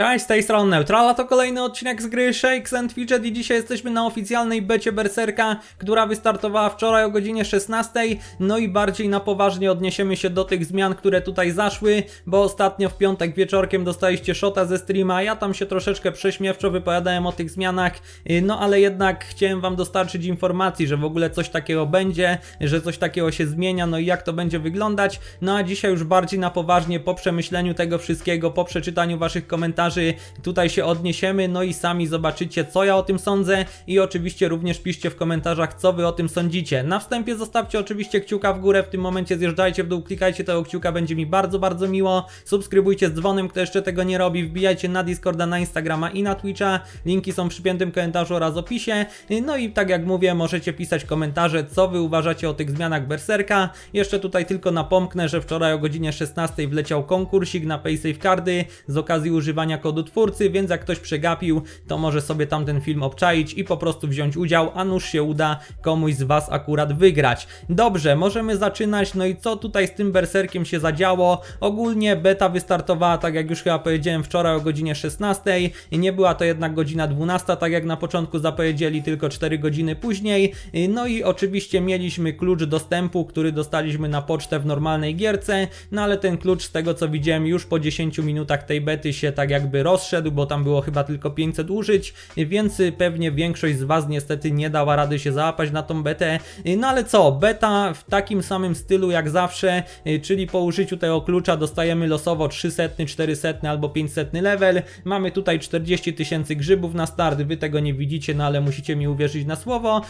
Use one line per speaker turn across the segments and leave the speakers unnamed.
Cześć, z tej strony Neutrala, to kolejny odcinek z gry Shakes and Fidget i dzisiaj jesteśmy na oficjalnej becie Berserka, która wystartowała wczoraj o godzinie 16, no i bardziej na poważnie odniesiemy się do tych zmian, które tutaj zaszły, bo ostatnio w piątek wieczorkiem dostaliście shota ze streama, ja tam się troszeczkę prześmiewczo wypowiadałem o tych zmianach, y, no ale jednak chciałem wam dostarczyć informacji, że w ogóle coś takiego będzie, że coś takiego się zmienia, no i jak to będzie wyglądać, no a dzisiaj już bardziej na poważnie po przemyśleniu tego wszystkiego, po przeczytaniu waszych komentarzy, komentarzy, tutaj się odniesiemy, no i sami zobaczycie co ja o tym sądzę i oczywiście również piszcie w komentarzach co Wy o tym sądzicie. Na wstępie zostawcie oczywiście kciuka w górę, w tym momencie zjeżdżajcie w dół, klikajcie tego kciuka, będzie mi bardzo, bardzo miło. Subskrybujcie z dzwonem, kto jeszcze tego nie robi, wbijajcie na Discorda, na Instagrama i na Twitcha, linki są przy przypiętym komentarzu oraz opisie. No i tak jak mówię, możecie pisać komentarze co Wy uważacie o tych zmianach Berserka. Jeszcze tutaj tylko napomknę, że wczoraj o godzinie 16 wleciał konkursik na PaySafe Cardy z okazji używania kodu twórcy, więc jak ktoś przegapił, to może sobie tamten film obczaić i po prostu wziąć udział, a nuż się uda komuś z Was akurat wygrać. Dobrze, możemy zaczynać, no i co tutaj z tym berserkiem się zadziało? Ogólnie beta wystartowała, tak jak już chyba powiedziałem, wczoraj o godzinie 16, nie była to jednak godzina 12, tak jak na początku zapowiedzieli, tylko 4 godziny później, no i oczywiście mieliśmy klucz dostępu, który dostaliśmy na pocztę w normalnej gierce, no ale ten klucz z tego co widziałem już po 10 minutach tej bety się tak jakby jakby rozszedł, bo tam było chyba tylko 500 użyć, więc pewnie większość z Was niestety nie dała rady się załapać na tą betę. No ale co, beta w takim samym stylu jak zawsze, czyli po użyciu tego klucza dostajemy losowo 300, 400 albo 500 level. Mamy tutaj 40 tysięcy grzybów na start, Wy tego nie widzicie, no ale musicie mi uwierzyć na słowo.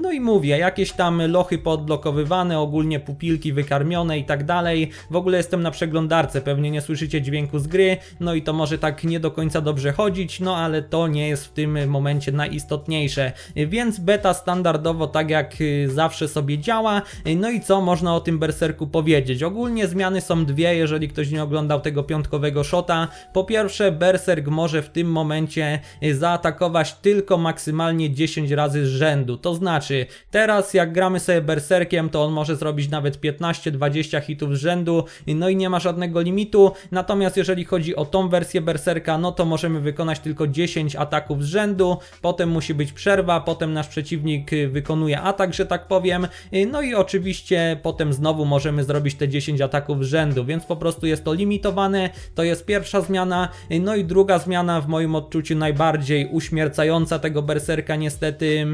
No i mówię, jakieś tam lochy podlokowywane, ogólnie pupilki wykarmione i tak dalej. W ogóle jestem na przeglądarce, pewnie nie słyszycie dźwięku z gry, no i to może tak nie do końca dobrze chodzić, no ale to nie jest w tym momencie najistotniejsze. Więc beta standardowo tak jak y, zawsze sobie działa. No i co można o tym berserku powiedzieć? Ogólnie zmiany są dwie, jeżeli ktoś nie oglądał tego piątkowego shota. Po pierwsze, berserk może w tym momencie y, zaatakować tylko maksymalnie 10 razy z rzędu. To znaczy, teraz jak gramy sobie berserkiem, to on może zrobić nawet 15-20 hitów z rzędu, no i nie ma żadnego limitu. Natomiast jeżeli chodzi o tą wersję berserka, berserka, no to możemy wykonać tylko 10 ataków z rzędu, potem musi być przerwa, potem nasz przeciwnik y, wykonuje atak, że tak powiem, y, no i oczywiście potem znowu możemy zrobić te 10 ataków z rzędu, więc po prostu jest to limitowane, to jest pierwsza zmiana, y, no i druga zmiana w moim odczuciu najbardziej uśmiercająca tego berserka niestety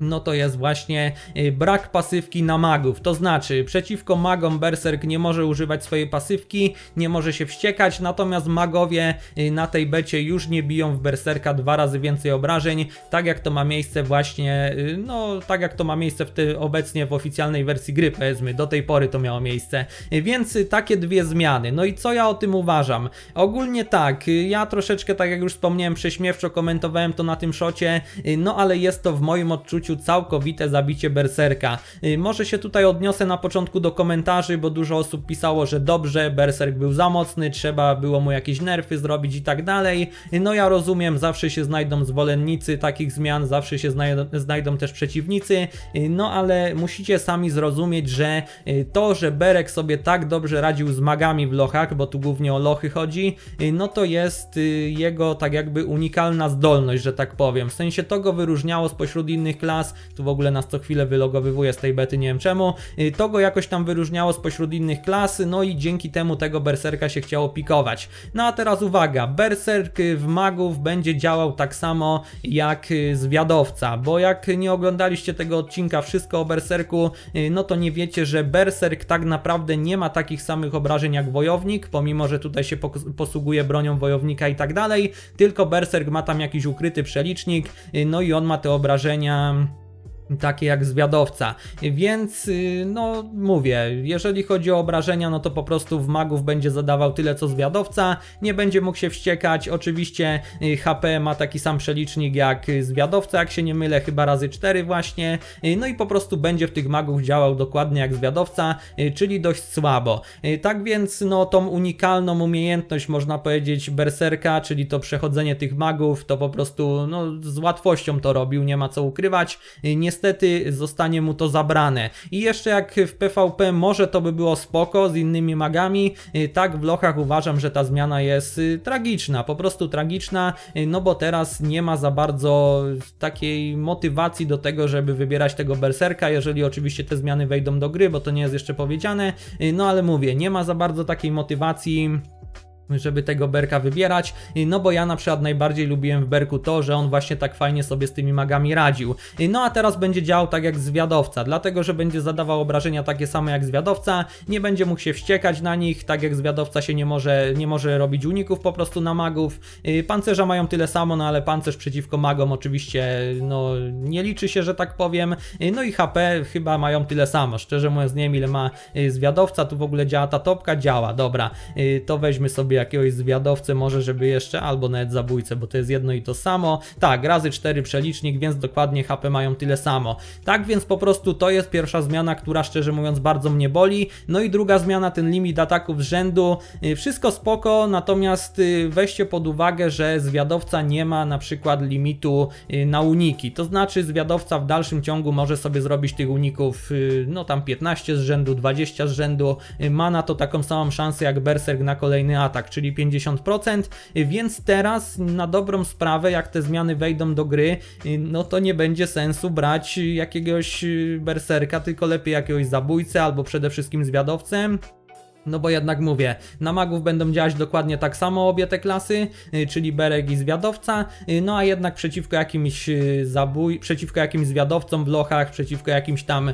no to jest właśnie y, brak pasywki na magów. To znaczy, przeciwko magom Berserk nie może używać swojej pasywki, nie może się wściekać, natomiast magowie y, na tej becie już nie biją w Berserka dwa razy więcej obrażeń, tak jak to ma miejsce właśnie, y, no tak jak to ma miejsce w ty, obecnie w oficjalnej wersji gry, powiedzmy, do tej pory to miało miejsce. Więc takie dwie zmiany. No i co ja o tym uważam? Ogólnie tak, ja troszeczkę, tak jak już wspomniałem, prześmiewczo komentowałem to na tym szocie, no ale jest to w moim odczuciu odczuciu całkowite zabicie berserka. Y, może się tutaj odniosę na początku do komentarzy, bo dużo osób pisało, że dobrze, berserk był za mocny, trzeba było mu jakieś nerfy zrobić i tak dalej. Y, no ja rozumiem, zawsze się znajdą zwolennicy takich zmian, zawsze się znajdą, znajdą też przeciwnicy, y, no ale musicie sami zrozumieć, że to, że Berek sobie tak dobrze radził z magami w lochach, bo tu głównie o lochy chodzi, no to jest jego tak jakby unikalna zdolność, że tak powiem. W sensie to go wyróżniało spośród innych klas, tu w ogóle nas co chwilę wylogowywuje z tej bety, nie wiem czemu. Y, to go jakoś tam wyróżniało spośród innych klas, no i dzięki temu tego berserka się chciało pikować. No a teraz uwaga, berserk w magów będzie działał tak samo jak y, zwiadowca, bo jak nie oglądaliście tego odcinka wszystko o berserku, y, no to nie wiecie, że berserk tak naprawdę nie ma takich samych obrażeń jak wojownik, pomimo, że tutaj się posługuje bronią wojownika i tak dalej, tylko berserk ma tam jakiś ukryty przelicznik, no i on ma te obrażenia takie jak zwiadowca. Więc, y, no mówię, jeżeli chodzi o obrażenia, no to po prostu w magów będzie zadawał tyle co zwiadowca, nie będzie mógł się wściekać. Oczywiście y, HP ma taki sam przelicznik jak y, zwiadowca, jak się nie mylę, chyba razy 4 właśnie. No i po prostu będzie w tych magów działał dokładnie jak zwiadowca, czyli dość słabo. Tak więc, no tą unikalną umiejętność, można powiedzieć, berserka, czyli to przechodzenie tych magów, to po prostu, no z łatwością to robił, nie ma co ukrywać. Nie niestety zostanie mu to zabrane. I jeszcze jak w PvP może to by było spoko z innymi magami, y, tak w lochach uważam, że ta zmiana jest y, tragiczna, po prostu tragiczna, y, no bo teraz nie ma za bardzo takiej motywacji do tego, żeby wybierać tego berserka, jeżeli oczywiście te zmiany wejdą do gry, bo to nie jest jeszcze powiedziane, no ale mówię, nie ma za bardzo takiej motywacji żeby tego berka wybierać, no bo ja na przykład najbardziej lubiłem w berku to, że on właśnie tak fajnie sobie z tymi magami radził. No a teraz będzie działał tak jak zwiadowca, dlatego że będzie zadawał obrażenia takie same jak zwiadowca, nie będzie mógł się wściekać na nich, tak jak zwiadowca się nie może, nie może robić uników po prostu na magów. Pancerza mają tyle samo, no ale pancerz przeciwko magom oczywiście no nie liczy się, że tak powiem. No i HP chyba mają tyle samo, szczerze mówiąc nie wiem ile ma y, zwiadowca, tu w ogóle działa ta topka, działa, dobra, y, to weźmy sobie sobie jakiegoś zwiadowcę, może żeby jeszcze, albo nawet zabójcę, bo to jest jedno i to samo. Tak, razy 4 przelicznik, więc dokładnie HP mają tyle samo. Tak więc po prostu to jest pierwsza zmiana, która szczerze mówiąc bardzo mnie boli. No i druga zmiana, ten limit ataków z rzędu. Y, wszystko spoko, natomiast y, weźcie pod uwagę, że zwiadowca nie ma na przykład limitu y, na uniki. To znaczy zwiadowca w dalszym ciągu może sobie zrobić tych uników no tam 15 z rzędu, 20 z rzędu. Ma na to taką samą szansę jak Berserk na kolejny atak tak, czyli 50%, więc teraz na dobrą sprawę, jak te zmiany wejdą do gry, no to nie będzie sensu brać jakiegoś y, berserka, tylko lepiej jakiegoś zabójcę albo przede wszystkim zwiadowcem, no bo jednak mówię, na magów będą działać dokładnie tak samo obie te klasy, y, czyli Berek i Zwiadowca, y, no a jednak przeciwko jakimś y, zabój, przeciwko jakimś zwiadowcom w lochach, przeciwko jakimś tam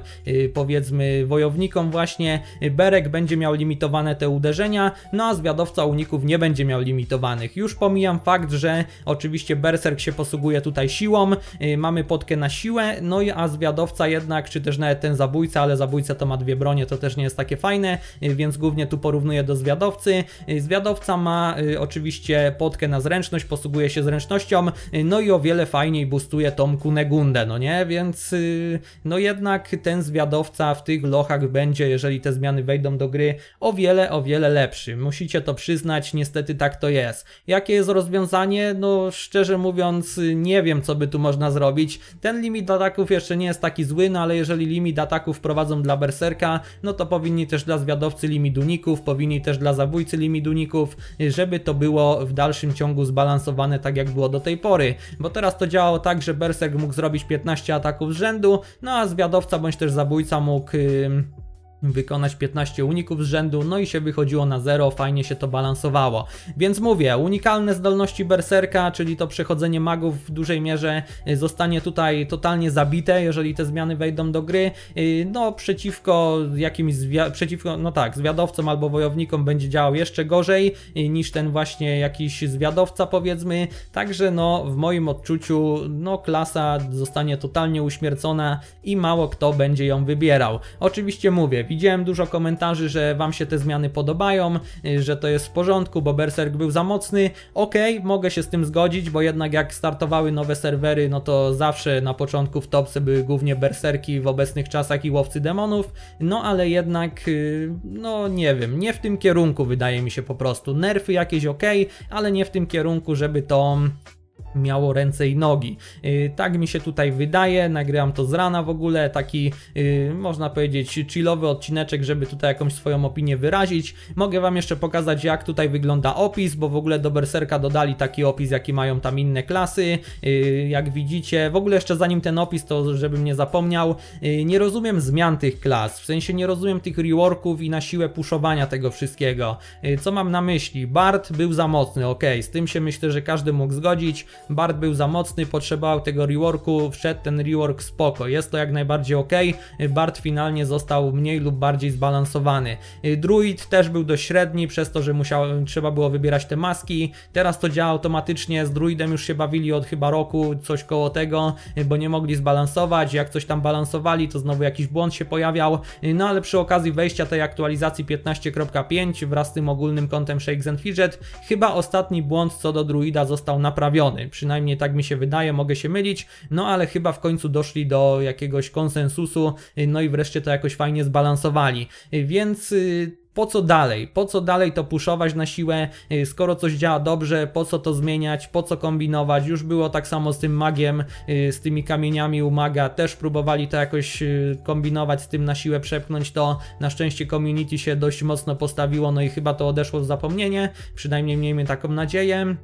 powiedzmy wojownikom właśnie, Berek będzie miał limitowane te uderzenia, no a zwiadowca uników nie będzie miał limitowanych. Już pomijam fakt, że oczywiście Berserk się posługuje tutaj siłą, mamy podkę na siłę, no a zwiadowca jednak, czy też nawet ten zabójca, ale zabójca to ma dwie bronie, to też nie jest takie fajne, więc głównie tu porównuję do zwiadowcy. Y, zwiadowca ma y, oczywiście podkę na zręczność, posługuje się zręcznością, y, no i o wiele fajniej boostuje tą Kunegundę, no nie? Więc no jednak ten zwiadowca w tych lochach będzie, jeżeli te zmiany wejdą do gry, o wiele, o wiele lepszy. Musicie to przyznać, niestety tak to jest. Jakie jest rozwiązanie? No szczerze mówiąc nie wiem, co by tu można zrobić. Ten limit ataków jeszcze nie jest taki zły, no ale jeżeli limit ataków prowadzą dla berserka, no to powinni też dla zwiadowcy limitu nie uników, powinni też dla zabójcy limit uników, żeby to było w dalszym ciągu zbalansowane tak jak było do tej pory. Bo teraz to działało tak, że Berserk mógł zrobić 15 ataków z rzędu, no a zwiadowca bądź też zabójca mógł... Yy wykonać 15 uników z rzędu, no i się wychodziło na zero, fajnie się to balansowało. Więc mówię, unikalne zdolności berserka, czyli to przechodzenie magów w dużej mierze y, zostanie tutaj totalnie zabite, jeżeli te zmiany wejdą do gry. Y, no przeciwko jakimś, przeciwko, no tak, zwiadowcom albo wojownikom będzie działał jeszcze gorzej y, niż ten właśnie jakiś zwiadowca powiedzmy, także no w moim odczuciu, no klasa zostanie totalnie uśmiercona i mało kto będzie ją wybierał. Oczywiście mówię, Widziałem dużo komentarzy, że Wam się te zmiany podobają, y, że to jest w porządku, bo Berserk był za mocny. Okej, okay, mogę się z tym zgodzić, bo jednak jak startowały nowe serwery, no to zawsze na początku w topce były głównie Berserki w obecnych czasach i Łowcy Demonów, no ale jednak, y, no nie wiem, nie w tym kierunku wydaje mi się po prostu. Nerfy jakieś ok, ale nie w tym kierunku, żeby to miało ręce i nogi. Y, tak mi się tutaj wydaje, nagrywam to z rana w ogóle, taki y, można powiedzieć chillowy odcineczek, żeby tutaj jakąś swoją opinię wyrazić. Mogę Wam jeszcze pokazać jak tutaj wygląda opis, bo w ogóle do Berserka dodali taki opis, jaki mają tam inne klasy. Y, jak widzicie, w ogóle jeszcze zanim ten opis, to żebym nie zapomniał, nie rozumiem zmian tych klas, w sensie nie rozumiem tych reworków i na siłę puszowania tego wszystkiego. Co mam na myśli? Bart był za mocny, ok, z tym się myślę, że każdy mógł zgodzić. Bard był za mocny, potrzebował tego reworku, wszedł ten rework spoko, jest to jak najbardziej ok, Bard finalnie został mniej lub bardziej zbalansowany. Druid też był dość średni, przez to, że musiał, trzeba było wybierać te maski, teraz to działa automatycznie, z druidem już się bawili od chyba roku, coś koło tego, bo nie mogli zbalansować, jak coś tam balansowali, to znowu jakiś błąd się pojawiał, no ale przy okazji wejścia tej aktualizacji 15.5 wraz z tym ogólnym kątem Shakes and Fidget, chyba ostatni błąd co do druida został naprawiony przynajmniej tak mi się wydaje, mogę się mylić, no ale chyba w końcu doszli do jakiegoś konsensusu, y, no i wreszcie to jakoś fajnie zbalansowali, y, więc y, po co dalej? Po co dalej to puszować na siłę, skoro coś działa dobrze, po co to zmieniać, po co kombinować? Już było tak samo z tym magiem, z tymi kamieniami u maga, też próbowali to jakoś kombinować z tym na siłę, przepchnąć to. Na szczęście community się dość mocno postawiło, no i chyba to odeszło w zapomnienie, przynajmniej miejmy taką nadzieję.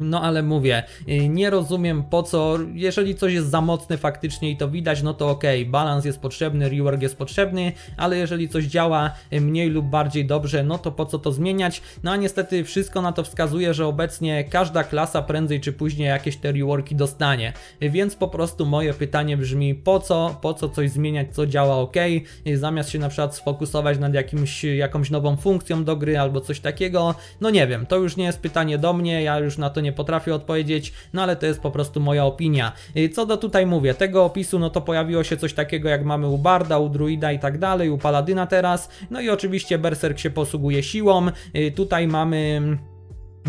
No ale mówię, y, nie rozumiem po co, jeżeli coś jest za mocne faktycznie i to widać, no to ok, balans jest potrzebny, rework jest potrzebny, ale jeżeli coś działa y, mniej lub bardziej dobrze, no to po co to zmieniać? No a niestety wszystko na to wskazuje, że obecnie każda klasa prędzej czy później jakieś te reworki dostanie, y, więc po prostu moje pytanie brzmi, po co, po co coś zmieniać, co działa ok, zamiast się na przykład sfokusować nad jakimś, jakąś nową funkcją do gry albo coś takiego, no nie wiem, to już nie jest pytanie do mnie, ja już na to nie potrafię odpowiedzieć, no ale to jest po prostu moja opinia. Y, co do tutaj mówię, tego opisu, no to pojawiło się coś takiego jak mamy u Barda, u Druida i tak dalej, u Paladyna teraz, no i oczywiście Berserk się posługuje siłą, y, tutaj mamy... Mm,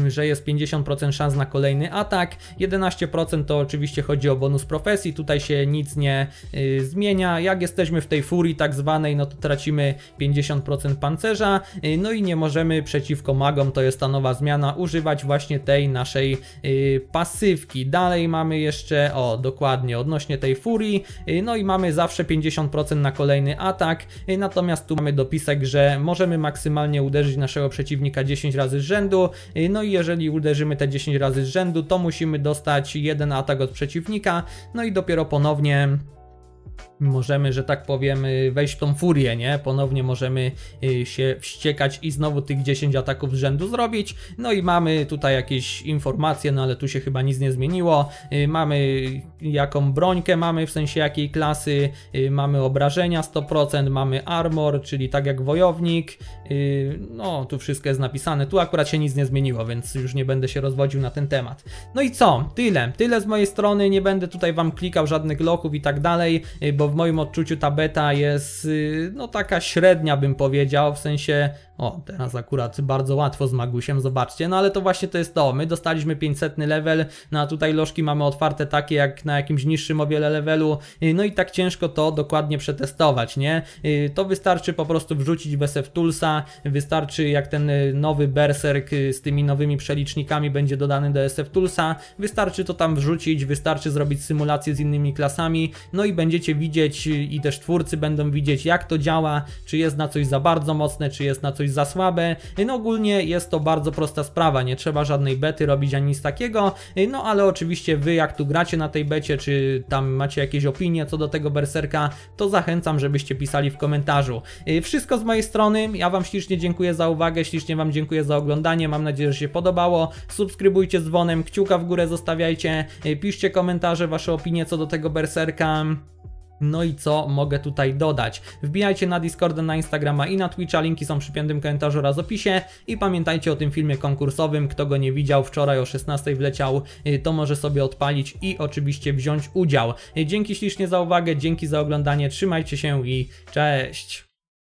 że jest 50% szans na kolejny atak, 11% to oczywiście chodzi o bonus profesji, tutaj się nic nie y, zmienia, jak jesteśmy w tej furii tak zwanej, no to tracimy 50% pancerza, y, no i nie możemy przeciwko magom, to jest ta nowa zmiana, używać właśnie tej naszej y, pasywki. Dalej mamy jeszcze, o dokładnie, odnośnie tej furii, y, no i mamy zawsze 50% na kolejny atak, y, natomiast tu mamy dopisek, że możemy maksymalnie uderzyć naszego przeciwnika 10 razy z rzędu, y, no no i jeżeli uderzymy te 10 razy z rzędu, to musimy dostać jeden atak od przeciwnika, no i dopiero ponownie możemy, że tak powiem, y, wejść w tą furię, nie? Ponownie możemy y, się wściekać i znowu tych 10 ataków z rzędu zrobić. No i mamy tutaj jakieś informacje, no ale tu się chyba nic nie zmieniło. Y, mamy jaką brońkę mamy, w sensie jakiej klasy, mamy obrażenia 100%, mamy armor, czyli tak jak wojownik. No, tu wszystko jest napisane. Tu akurat się nic nie zmieniło, więc już nie będę się rozwodził na ten temat. No i co? Tyle. Tyle z mojej strony. Nie będę tutaj wam klikał żadnych loków i tak dalej, bo bo w moim odczuciu ta beta jest y, no taka średnia bym powiedział, w sensie o, teraz akurat bardzo łatwo z Magusiem, zobaczcie, no ale to właśnie to jest to, my dostaliśmy 500 level, no a tutaj lożki mamy otwarte takie jak na jakimś niższym o wiele levelu, y, no i tak ciężko to dokładnie przetestować, nie? Y, to wystarczy po prostu wrzucić w SF Toolsa, wystarczy jak ten nowy Berserk z tymi nowymi przelicznikami będzie dodany do SF Toolsa, wystarczy to tam wrzucić, wystarczy zrobić symulację z innymi klasami, no i będziecie widzieć widzieć i też twórcy będą widzieć, jak to działa, czy jest na coś za bardzo mocne, czy jest na coś za słabe. No ogólnie jest to bardzo prosta sprawa, nie trzeba żadnej bety robić ani nic takiego, no ale oczywiście wy jak tu gracie na tej becie, czy tam macie jakieś opinie co do tego berserka, to zachęcam, żebyście pisali w komentarzu. Y, wszystko z mojej strony, ja Wam ślicznie dziękuję za uwagę, ślicznie Wam dziękuję za oglądanie, mam nadzieję, że się podobało. Subskrybujcie dzwonem, kciuka w górę zostawiajcie, y, piszcie komentarze, Wasze opinie co do tego berserka. No i co mogę tutaj dodać? Wbijajcie na Discorda, na Instagrama i na Twitcha, linki są przy piętym komentarzu oraz opisie i pamiętajcie o tym filmie konkursowym, kto go nie widział, wczoraj o 16 wleciał, y, to może sobie odpalić i oczywiście wziąć udział. Y, dzięki ślicznie za uwagę, dzięki za oglądanie, trzymajcie się i cześć!